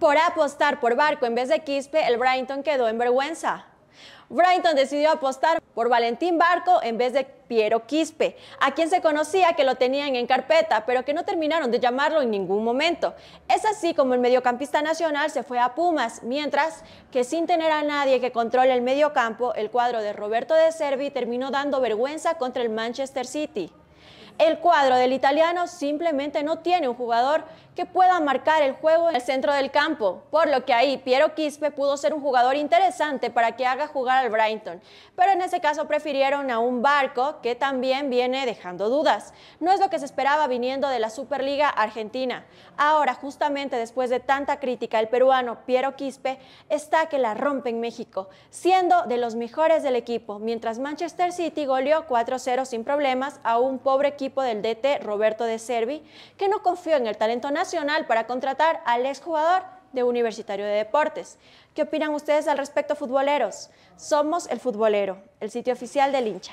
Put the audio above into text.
Por apostar por Barco en vez de Quispe, el Brighton quedó en vergüenza. Brighton decidió apostar por Valentín Barco en vez de Piero Quispe, a quien se conocía que lo tenían en carpeta, pero que no terminaron de llamarlo en ningún momento. Es así como el mediocampista nacional se fue a Pumas, mientras que sin tener a nadie que controle el mediocampo, el cuadro de Roberto de Servi terminó dando vergüenza contra el Manchester City. El cuadro del italiano simplemente no tiene un jugador que pueda marcar el juego en el centro del campo, por lo que ahí Piero Quispe pudo ser un jugador interesante para que haga jugar al Brighton, pero en ese caso prefirieron a un barco que también viene dejando dudas. No es lo que se esperaba viniendo de la Superliga Argentina. Ahora, justamente después de tanta crítica, el peruano Piero Quispe está que la rompe en México, siendo de los mejores del equipo, mientras Manchester City goleó 4-0 sin problemas a un pobre equipo del DT Roberto De Servi, que no confió en el talento nacional para contratar al exjugador de Universitario de Deportes. ¿Qué opinan ustedes al respecto, futboleros? Somos el futbolero, el sitio oficial del hincha.